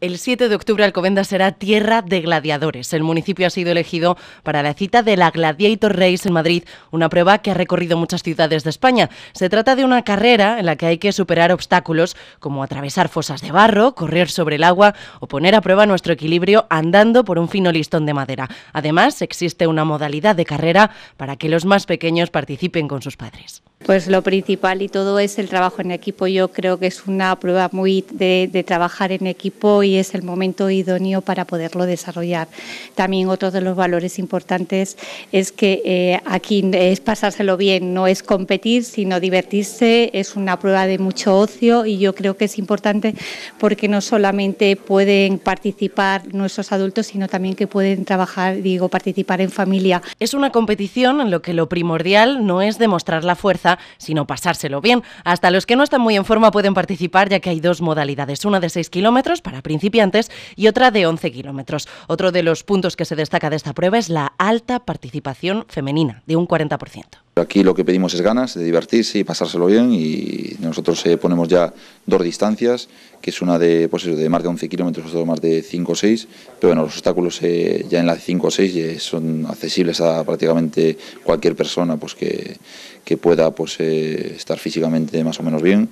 El 7 de octubre Alcobendas será tierra de gladiadores. El municipio ha sido elegido para la cita de la Gladiator Race en Madrid, una prueba que ha recorrido muchas ciudades de España. Se trata de una carrera en la que hay que superar obstáculos como atravesar fosas de barro, correr sobre el agua o poner a prueba nuestro equilibrio andando por un fino listón de madera. Además, existe una modalidad de carrera para que los más pequeños participen con sus padres. Pues lo principal y todo es el trabajo en equipo. Yo creo que es una prueba muy de, trabajar en equipo y es el momento idóneo para poderlo desarrollar. También otro de los valores importantes es que eh, aquí es pasárselo bien, no es competir, sino divertirse. Es una prueba de mucho ocio y yo creo que es importante porque no solamente pueden participar nuestros adultos, sino también que pueden trabajar, digo, participar en familia. Es una competición en lo que lo primordial no es demostrar la fuerza sino pasárselo bien. Hasta los que no están muy en forma pueden participar ya que hay dos modalidades, una de 6 kilómetros para principiantes y otra de 11 kilómetros. Otro de los puntos que se destaca de esta prueba es la alta participación femenina, de un 40%. Aquí lo que pedimos es ganas de divertirse y pasárselo bien y nosotros eh, ponemos ya dos distancias, que es una de, pues de más de 11 kilómetros, otra más de 5 o 6, pero bueno, los obstáculos eh, ya en las 5 o 6 eh, son accesibles a prácticamente cualquier persona pues que, que pueda pues, estar físicamente más o menos bien.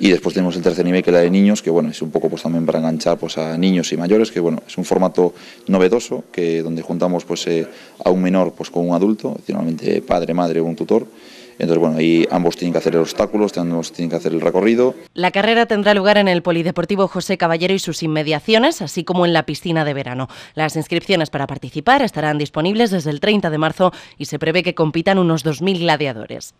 Y después tenemos el tercer nivel que es la de niños, que bueno, es un poco pues, también para enganchar pues, a niños y mayores, que bueno, es un formato novedoso, que donde juntamos pues, a un menor pues, con un adulto, normalmente padre, madre, un tutor entonces, bueno, ahí ambos tienen que hacer el obstáculo, este ambos tienen que hacer el recorrido. La carrera tendrá lugar en el Polideportivo José Caballero y sus inmediaciones, así como en la piscina de verano. Las inscripciones para participar estarán disponibles desde el 30 de marzo y se prevé que compitan unos 2.000 gladiadores.